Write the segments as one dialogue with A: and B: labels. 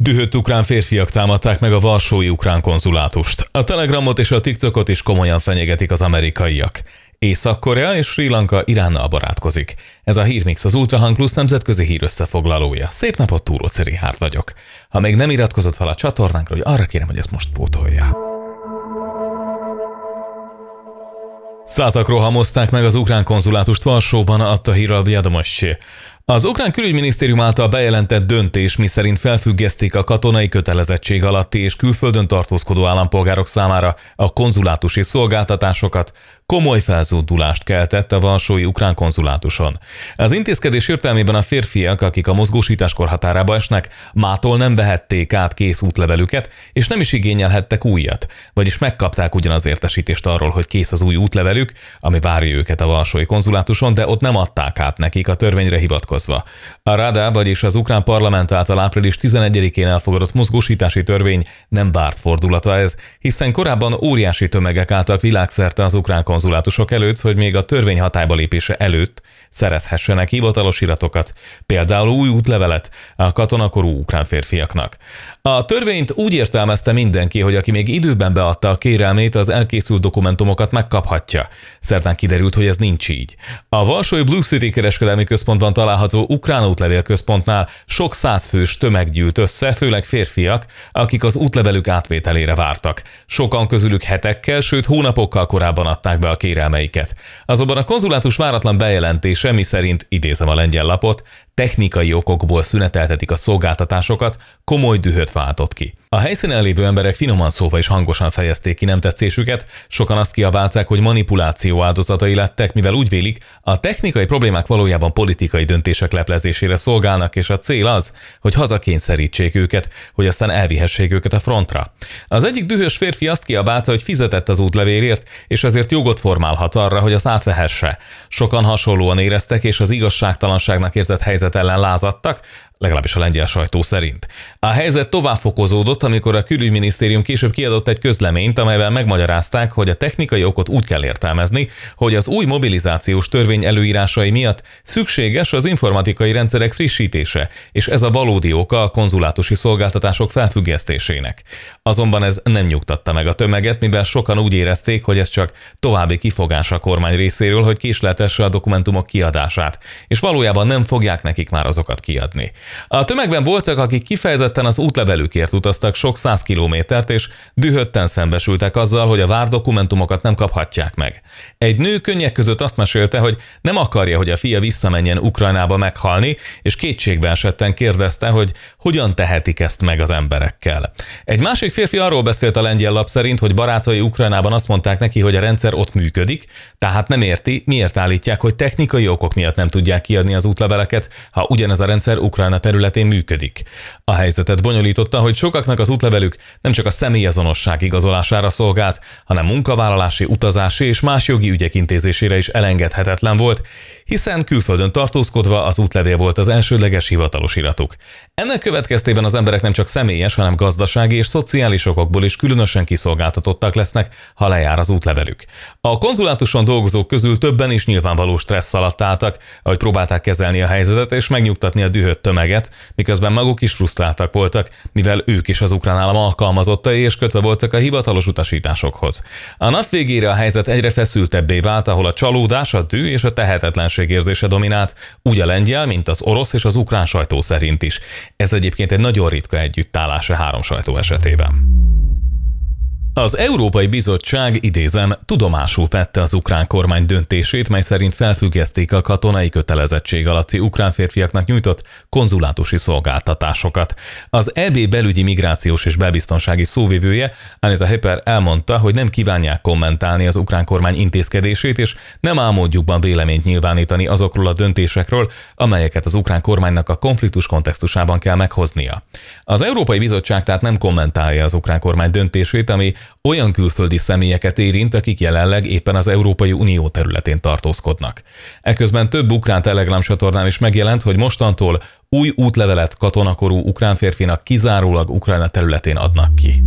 A: Dühött ukrán férfiak támadták meg a Varsói ukrán konzulátust. A Telegramot és a TikTokot is komolyan fenyegetik az amerikaiak. Észak-Korea és Sri Lanka Iránnal barátkozik. Ez a Hírmix az Ultrahang Plus nemzetközi hír összefoglalója. Szép napot, Túró Hárd vagyok. Ha még nem iratkozott fel a csatornánkra, hogy arra kérem, hogy ezt most pótolja. Százak rohamozták meg az ukrán konzulátust Varsóban, adta hírrel Biadomossé. Az ukrán külügyminisztérium által bejelentett döntés, miszerint felfüggesztik a katonai kötelezettség alatti és külföldön tartózkodó állampolgárok számára a konzulátusi szolgáltatásokat, komoly felzódulást keltett a Varsói Ukrán konzulátuson. Az intézkedés értelmében a férfiak, akik a mozgósításkor határába esnek, mától nem vehették át kész útlevelüket, és nem is igényelhettek újat, vagyis megkapták ugyanaz értesítést arról, hogy kész az új útlevelük, ami várja őket a Varsói konzulátuson, de ott nem adták át nekik a törvényre hivatkozva. A Rada, vagyis az ukrán parlament által április 11-én elfogadott mozgósítási törvény nem várt fordulata ez, hiszen korábban óriási tömegek álltak világszerte az ukrán konzulátuson konzulátusok előtt, hogy még a törvény hatályba lépése előtt szerezhessenek hivatalos iratokat, például új útlevelet a katonakorú ukrán férfiaknak. A törvényt úgy értelmezte mindenki, hogy aki még időben beadta a kérelmét, az elkészült dokumentumokat megkaphatja. Szerdán kiderült, hogy ez nincs így. A Varsói Blue City kereskedelmi központban található ukrán útlevél központnál sok százfős tömeg gyűlt össze, főleg férfiak, akik az útlevelük átvételére vártak. Sokan közülük hetekkel, sőt hónapokkal korábban adták be be a kérelmeiket. Azonban a konzulátus váratlan bejelentése, miszerint idézem a lengyel lapot, technikai okokból szüneteltetik a szolgáltatásokat, komoly dühöt váltott ki. A helyszínen lévő emberek finoman szóval is hangosan fejezték ki nem tetszésüket, sokan azt kiabálták, hogy manipuláció áldozatai lettek, mivel úgy vélik, a technikai problémák valójában politikai döntések leplezésére szolgálnak, és a cél az, hogy hazakényszerítsék őket, hogy aztán elvihessék őket a frontra. Az egyik dühös férfi azt kiabálta, hogy fizetett az útlevérért, és ezért jogot formálhat arra, hogy azt átvehesse. Sokan hasonlóan éreztek, és az igazságtalanságnak érzett helyzet helyzet ellen lázadtak, legalábbis a lengyel sajtó szerint. A helyzet tovább fokozódott, amikor a külügyminisztérium később kiadott egy közleményt, amelyben megmagyarázták, hogy a technikai okot úgy kell értelmezni, hogy az új mobilizációs törvény előírásai miatt szükséges az informatikai rendszerek frissítése, és ez a valódi oka a konzulátusi szolgáltatások felfüggesztésének. Azonban ez nem nyugtatta meg a tömeget, mivel sokan úgy érezték, hogy ez csak további kifogás a kormány részéről, hogy késletesse a dokumentumok kiadását, és valójában nem fogják nekik már azokat kiadni. A tömegben voltak, akik kifejezetten az útlevelükért utaztak sok száz kilométert, és dühötten szembesültek azzal, hogy a vár dokumentumokat nem kaphatják meg. Egy nő könnyek között azt mesélte, hogy nem akarja, hogy a fia visszamenjen Ukrajnába meghalni, és kétségbe esetten kérdezte, hogy hogyan tehetik ezt meg az emberekkel. Egy másik férfi arról beszélt a lengyel lap szerint, hogy barátai Ukrajnában azt mondták neki, hogy a rendszer ott működik, tehát nem érti, miért állítják, hogy technikai okok miatt nem tudják kiadni az útleveleket, ha ugyanez a rendszer Ukrajna Barcelona területén működik. A helyzetet bonyolította, hogy sokaknak az útlevelük nem csak a személyazonosság igazolására szolgált, hanem munkavállalási, utazási és más jogi ügyek intézésére is elengedhetetlen volt, hiszen külföldön tartózkodva az útlevél volt az elsődleges hivatalos iratuk. Ennek következtében az emberek nem csak személyes, hanem gazdasági és szociális okokból is különösen kiszolgáltatottak lesznek, ha lejár az útlevelük. A konzulátuson dolgozók közül többen is nyilvánvaló stressz alatt álltak, ahogy próbálták kezelni a helyzetet és megnyugtatni a dühött tömeget szöveget, miközben maguk is frusztráltak voltak, mivel ők is az ukrán állam alkalmazottai és kötve voltak a hivatalos utasításokhoz. A nap végére a helyzet egyre feszültebbé vált, ahol a csalódás, a dű és a tehetetlenség érzése dominált, úgy a lengyel, mint az orosz és az ukrán sajtó szerint is. Ez egyébként egy nagyon ritka együttállás a három sajtó esetében. Az Európai Bizottság, idézem, tudomásul vette az ukrán kormány döntését, mely szerint felfüggeszték a katonai kötelezettség alatti ukrán férfiaknak nyújtott konzulátusi szolgáltatásokat. Az EB belügyi migrációs és belbiztonsági szóvivője, Anita Hepper elmondta, hogy nem kívánják kommentálni az ukrán kormány intézkedését, és nem álmodjukban véleményt nyilvánítani azokról a döntésekről, amelyeket az ukrán kormánynak a konfliktus kontextusában kell meghoznia. Az Európai Bizottság tehát nem kommentálja az ukrán kormány döntését, ami olyan külföldi személyeket érint, akik jelenleg éppen az Európai Unió területén tartózkodnak. Eközben több ukrán telegram csatornán is megjelent, hogy mostantól új útlevelet katonakorú ukrán férfinak kizárólag Ukrajna területén adnak ki.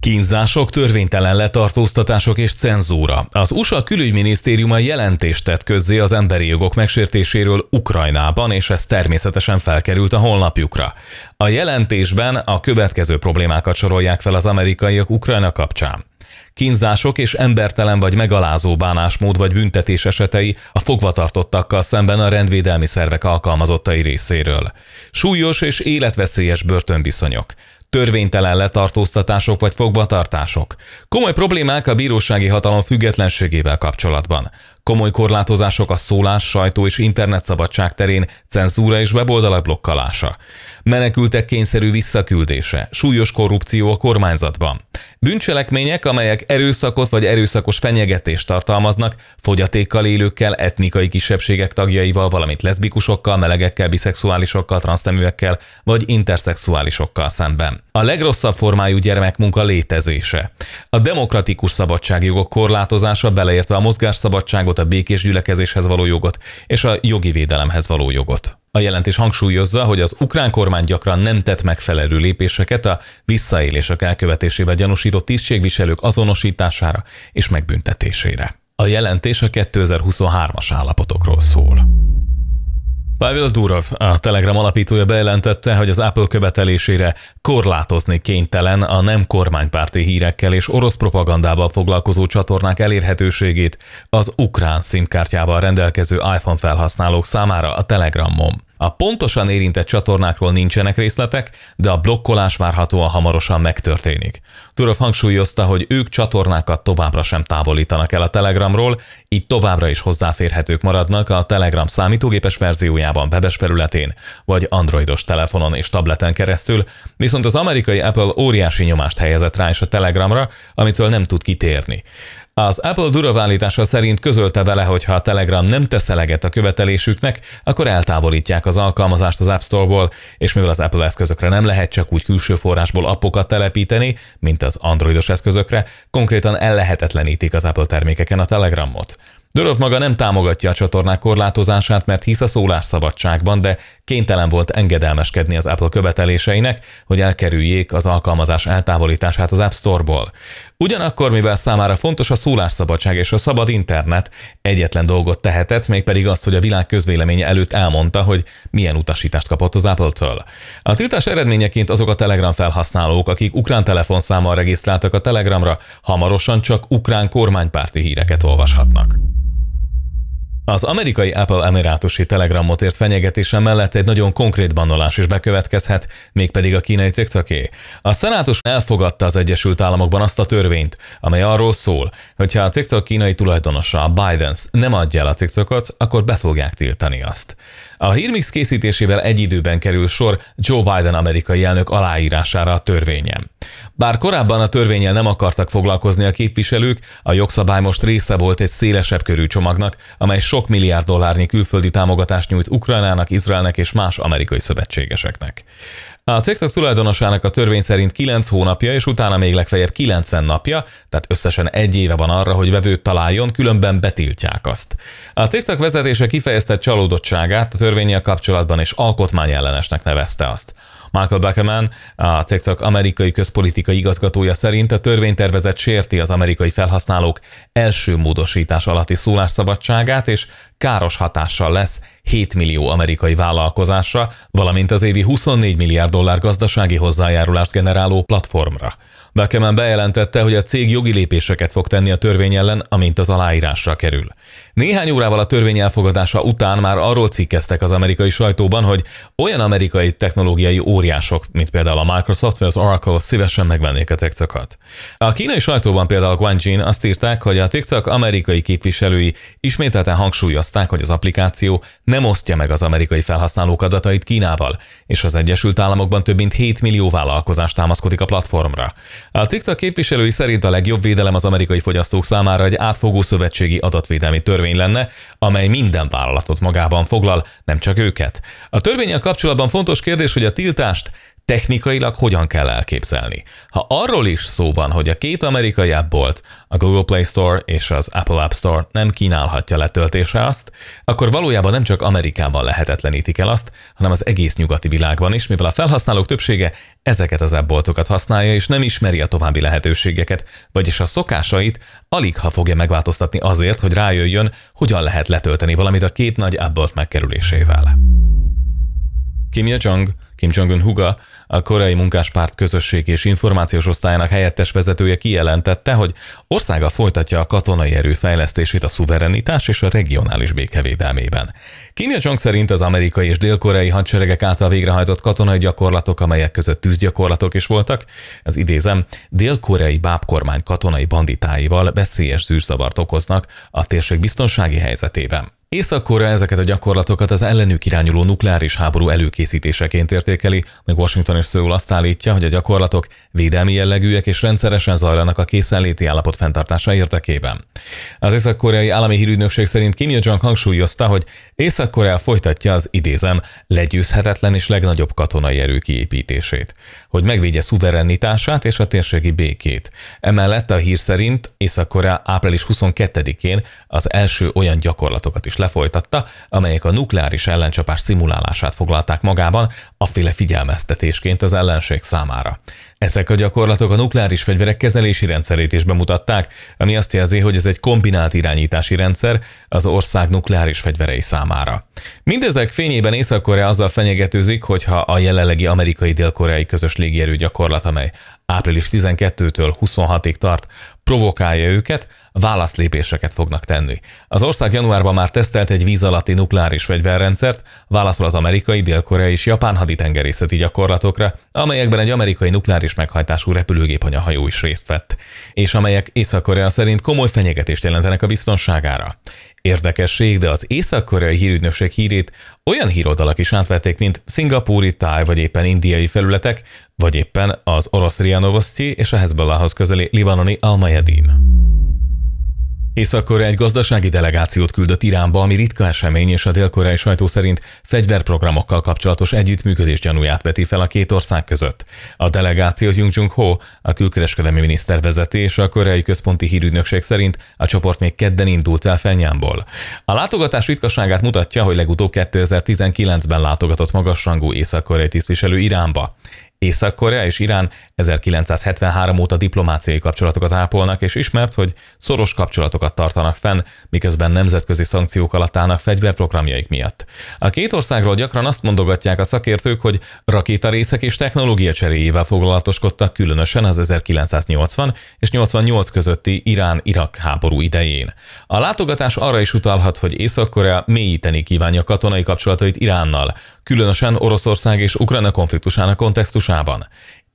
A: Kínzások, törvénytelen letartóztatások és cenzúra. Az USA külügyminisztériuma jelentést tett közzé az emberi jogok megsértéséről Ukrajnában, és ez természetesen felkerült a honlapjukra. A jelentésben a következő problémákat sorolják fel az amerikaiak Ukrajna kapcsán. Kínzások és embertelen vagy megalázó bánásmód vagy büntetés esetei a fogvatartottakkal szemben a rendvédelmi szervek alkalmazottai részéről. Súlyos és életveszélyes börtönviszonyok törvénytelen letartóztatások vagy fogvatartások. Komoly problémák a bírósági hatalom függetlenségével kapcsolatban. Komoly korlátozások a szólás, sajtó és szabadság terén, cenzúra és weboldalak blokkalása. Menekültek kényszerű visszaküldése, súlyos korrupció a kormányzatban. Bűncselekmények, amelyek erőszakot vagy erőszakos fenyegetést tartalmaznak, fogyatékkal élőkkel, etnikai kisebbségek tagjaival, valamint leszbikusokkal, melegekkel, biszexuálisokkal, transzneműekkel vagy interszexuálisokkal szemben. A legrosszabb formájú gyermekmunka létezése. A demokratikus szabadságjogok korlátozása, beleértve a mozgásszabadságot, a békés gyülekezéshez való jogot és a jogi védelemhez való jogot. A jelentés hangsúlyozza, hogy az ukrán kormány gyakran nem tett megfelelő lépéseket a visszaélések elkövetésével gyanúsított tisztségviselők azonosítására és megbüntetésére. A jelentés a 2023-as állapotokról szól. Pavel Durov, a Telegram alapítója bejelentette, hogy az Apple követelésére korlátozni kénytelen a nem kormánypárti hírekkel és orosz propagandával foglalkozó csatornák elérhetőségét az ukrán szimkártyával rendelkező iPhone felhasználók számára a Telegramon. A pontosan érintett csatornákról nincsenek részletek, de a blokkolás várhatóan hamarosan megtörténik. Turov hangsúlyozta, hogy ők csatornákat továbbra sem távolítanak el a Telegramról, így továbbra is hozzáférhetők maradnak a Telegram számítógépes verziójában webes felületén, vagy androidos telefonon és tableten keresztül, viszont az amerikai Apple óriási nyomást helyezett rá is a Telegramra, amitől nem tud kitérni. Az Apple duravállítása szerint közölte vele, hogy ha a Telegram nem tesz eleget a követelésüknek, akkor eltávolítják az alkalmazást az App Store-ból, és mivel az Apple eszközökre nem lehet csak úgy külső forrásból appokat telepíteni, mint az androidos eszközökre, konkrétan ellehetetlenítik az Apple termékeken a Telegramot. Döröv maga nem támogatja a csatornák korlátozását, mert hisz a szólásszabadságban, de kénytelen volt engedelmeskedni az Apple követeléseinek, hogy elkerüljék az alkalmazás eltávolítását az App Store-ból. Ugyanakkor, mivel számára fontos a szólásszabadság és a szabad internet, egyetlen dolgot tehetett, mégpedig azt, hogy a világ közvéleménye előtt elmondta, hogy milyen utasítást kapott az Apple-től. A tiltás eredményeként azok a Telegram felhasználók, akik ukrán telefonszámmal regisztráltak a Telegramra, hamarosan csak ukrán kormánypárti híreket olvashatnak. Az amerikai Apple emirátusi telegramot ért fenyegetése mellett egy nagyon konkrét bannolás is bekövetkezhet, mégpedig a kínai cégcaké. A szenátus elfogadta az Egyesült Államokban azt a törvényt, amely arról szól, hogy ha a TikTok kínai tulajdonosa, a Bidens nem adja el a TikTokot, akkor be fogják tiltani azt. A hírmix készítésével egy időben kerül sor Joe Biden amerikai elnök aláírására a törvényem. Bár korábban a törvényel nem akartak foglalkozni a képviselők, a jogszabály most része volt egy szélesebb körű csomagnak, amely sok milliárd dollárnyi külföldi támogatást nyújt Ukrajnának, Izraelnek és más amerikai szövetségeseknek. A TikTok tulajdonosának a törvény szerint 9 hónapja, és utána még legfeljebb 90 napja, tehát összesen egy éve van arra, hogy vevőt találjon, különben betiltják azt. A TikTok vezetése kifejezte csalódottságát a törvényel kapcsolatban, és alkotmányellenesnek nevezte azt. Michael Beckerman, a TikTok amerikai közpolitikai igazgatója szerint a törvénytervezet sérti az amerikai felhasználók első módosítás alatti szólásszabadságát, és káros hatással lesz 7 millió amerikai vállalkozásra, valamint az évi 24 milliárd dollár gazdasági hozzájárulást generáló platformra. Beckerman bejelentette, hogy a cég jogi lépéseket fog tenni a törvény ellen, amint az aláírásra kerül. Néhány órával a törvény elfogadása után már arról cikkeztek az amerikai sajtóban, hogy olyan amerikai technológiai óriások, mint például a Microsoft vagy az Oracle szívesen megvennék a TikTokot. A kínai sajtóban például Guan Jin azt írták, hogy a TikTok amerikai képviselői ismételten hangsúlyozták, hogy az applikáció nem osztja meg az amerikai felhasználók adatait Kínával, és az Egyesült Államokban több mint 7 millió vállalkozás támaszkodik a platformra. A TikTok képviselői szerint a legjobb védelem az amerikai fogyasztók számára egy átfogó szövetségi adatvédelmi törvény lenne, amely minden vállalatot magában foglal, nem csak őket. A törvényel kapcsolatban fontos kérdés, hogy a tiltást technikailag hogyan kell elképzelni. Ha arról is szó van, hogy a két amerikai app bolt, a Google Play Store és az Apple App Store nem kínálhatja letöltése azt, akkor valójában nem csak Amerikában lehetetlenítik el azt, hanem az egész nyugati világban is, mivel a felhasználók többsége ezeket az appboltokat használja, és nem ismeri a további lehetőségeket, vagyis a szokásait alig ha fogja megváltoztatni azért, hogy rájöjjön, hogyan lehet letölteni valamit a két nagy appbolt megkerülésével. Kim Jong, Kim Jong-un huga, a koreai munkáspárt közösség és információs osztályának helyettes vezetője kijelentette, hogy országa folytatja a katonai erő fejlesztését a szuverenitás és a regionális békevédelmében. Kim Jong szerint az amerikai és dél-koreai hadseregek által végrehajtott katonai gyakorlatok, amelyek között tűzgyakorlatok is voltak, az idézem, dél-koreai bábkormány katonai banditáival veszélyes zűrzavart okoznak a térség biztonsági helyzetében. Észak-Korea ezeket a gyakorlatokat az ellenük irányuló nukleáris háború előkészítéseként értékeli, még Washington és Szöul azt állítja, hogy a gyakorlatok védelmi jellegűek és rendszeresen zajlanak a készenléti állapot fenntartása érdekében. Az észak-koreai állami hírügynökség szerint Kim Jong-un hangsúlyozta, hogy Észak-Korea folytatja az idézem legyőzhetetlen és legnagyobb katonai erő kiépítését hogy megvédje szuverenitását és a térségi békét. Emellett a hír szerint Észak-Korea április 22-én az első olyan gyakorlatokat is lefolytatta, amelyek a nukleáris ellencsapás szimulálását foglalták magában, afféle figyelmeztetésként az ellenség számára. Ezek a gyakorlatok a nukleáris fegyverek kezelési rendszerét is bemutatták, ami azt jelzi, hogy ez egy kombinált irányítási rendszer az ország nukleáris fegyverei számára. Mindezek fényében Észak-Korea azzal fenyegetőzik, hogyha a jelenlegi amerikai-dél-koreai közös légierő gyakorlat, amely április 12-től 26-ig tart, provokálja őket, válaszlépéseket fognak tenni. Az ország januárban már tesztelt egy víz alatti nukleáris fegyverrendszert, válaszol az amerikai, dél-koreai és japán haditengerészeti gyakorlatokra, amelyekben egy amerikai nukleáris meghajtású repülőgép anyahajó is részt vett, és amelyek Észak-Korea szerint komoly fenyegetést jelentenek a biztonságára. Érdekesség, de az észak-koreai hírügynökség hírét olyan hírodalak is átvették, mint szingapúri, táj vagy éppen indiai felületek, vagy éppen az orosz Rianovosztyi és a Hezbollahhoz közeli libanoni Almayedin. Észak-Korea egy gazdasági delegációt küldött Iránba, ami ritka esemény, és a dél-koreai sajtó szerint fegyverprogramokkal kapcsolatos együttműködés gyanúját veti fel a két ország között. A delegációt Jung Jung Ho, a külkereskedelmi miniszter vezeti, és a koreai központi hírügynökség szerint a csoport még kedden indult el Fenyámból. A látogatás ritkaságát mutatja, hogy legutóbb 2019-ben látogatott magasrangú észak-koreai tisztviselő Iránba. Észak-Korea és Irán 1973 óta diplomáciai kapcsolatokat ápolnak, és ismert, hogy szoros kapcsolatokat tartanak fenn, miközben nemzetközi szankciók alatt állnak fegyverprogramjaik miatt. A két országról gyakran azt mondogatják a szakértők, hogy rakétarészek és technológia cseréjével foglalatoskodtak különösen az 1980 és 88 közötti Irán-Irak háború idején. A látogatás arra is utalhat, hogy Észak-Korea mélyíteni kívánja katonai kapcsolatait Iránnal, különösen Oroszország és Ukrajna konfliktusának kontextusában.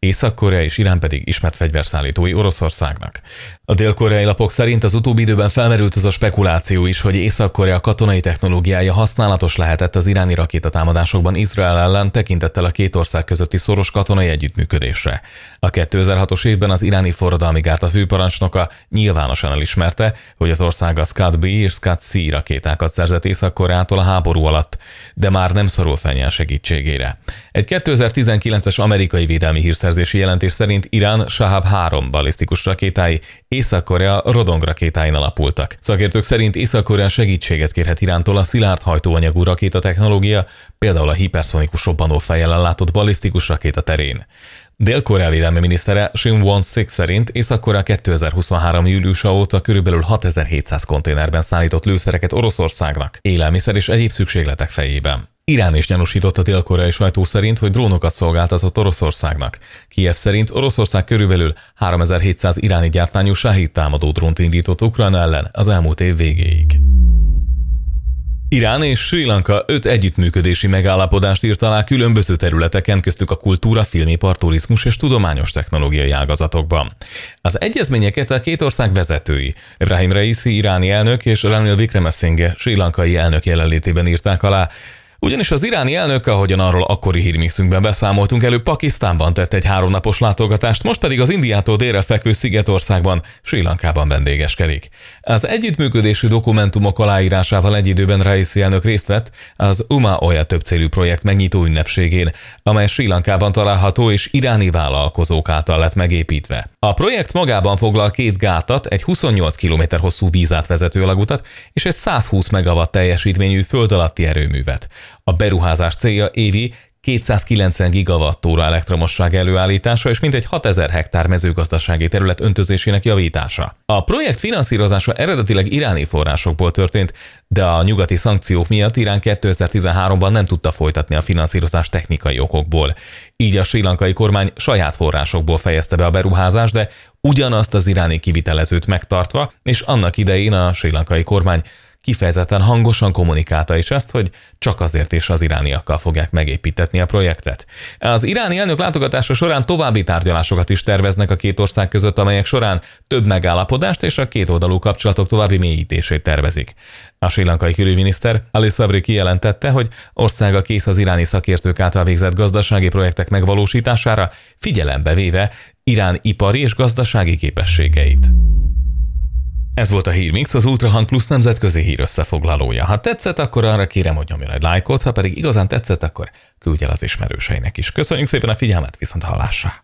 A: Észak-Korea és Irán pedig ismert fegyverszállítói Oroszországnak. A dél-koreai lapok szerint az utóbbi időben felmerült az a spekuláció is, hogy Észak-Korea katonai technológiája használatos lehetett az iráni rakétatámadásokban Izrael ellen tekintettel a két ország közötti szoros katonai együttműködésre. A 2006-os évben az iráni forradalmi gárda főparancsnoka nyilvánosan elismerte, hogy az ország a Scud B és Scud C rakétákat szerzett Észak-Koreától a háború alatt, de már nem szorul fel segítségére. Egy 2019-es amerikai védelmi hírszerzési jelentés szerint Irán Shahab 3 balisztikus rakétái Észak-Korea Rodong rakétáin alapultak. Szakértők szerint Észak-Korea segítséget kérhet Irántól a szilárd hajtóanyagú technológia, például a hiperszonikus fejjel látott balisztikus rakéta terén. Dél-Korea védelmi minisztere Shin Won-sik szerint Észak-Korea 2023. júliusa óta körülbelül 6700 konténerben szállított lőszereket Oroszországnak, élelmiszer és egyéb szükségletek fejében. Irán is gyanúsított a délkorai sajtó szerint, hogy drónokat szolgáltatott Oroszországnak. Kiev szerint Oroszország körülbelül 3700 iráni gyártmányú Shahid támadó drónt indított Ukrajna ellen az elmúlt év végéig. Irán és Sri Lanka öt együttműködési megállapodást írt alá különböző területeken, köztük a kultúra, filmipar, turizmus és tudományos technológiai ágazatokban. Az egyezményeket a két ország vezetői, Ibrahim Reisi iráni elnök és Ranil Vikremesinghe sri lankai elnök jelenlétében írták alá, ugyanis az iráni elnök, ahogyan arról akkori hírmixünkben beszámoltunk elő, Pakisztánban tett egy háromnapos látogatást, most pedig az Indiától délre fekvő Szigetországban, Sri Lankában vendégeskedik. Az együttműködési dokumentumok aláírásával egy időben Raisi elnök részt vett az Uma Oya többcélű projekt megnyitó ünnepségén, amely Sri Lankában található és iráni vállalkozók által lett megépítve. A projekt magában foglal két gátat, egy 28 km hosszú vízátvezető alagutat és egy 120 megawatt teljesítményű föld alatti erőművet. A beruházás célja évi 290 gigawatt óra elektromosság előállítása és mintegy 6000 hektár mezőgazdasági terület öntözésének javítása. A projekt finanszírozása eredetileg iráni forrásokból történt, de a nyugati szankciók miatt Irán 2013-ban nem tudta folytatni a finanszírozás technikai okokból. Így a srilankai kormány saját forrásokból fejezte be a beruházást, de ugyanazt az iráni kivitelezőt megtartva, és annak idején a srilankai kormány kifejezetten hangosan kommunikálta is ezt, hogy csak azért és az irániakkal fogják megépítetni a projektet. Az iráni elnök látogatása során további tárgyalásokat is terveznek a két ország között, amelyek során több megállapodást és a két oldalú kapcsolatok további mélyítését tervezik. A srilankai külügyminiszter Ali Sabri kijelentette, hogy országa kész az iráni szakértők által végzett gazdasági projektek megvalósítására, figyelembe véve Irán ipari és gazdasági képességeit. Ez volt a Hírmix, az Ultrahang Plus nemzetközi hír összefoglalója. Ha tetszett, akkor arra kérem, hogy nyomjon egy lájkot, ha pedig igazán tetszett, akkor küldj el az ismerőseinek is. Köszönjük szépen a figyelmet, viszont hallásra!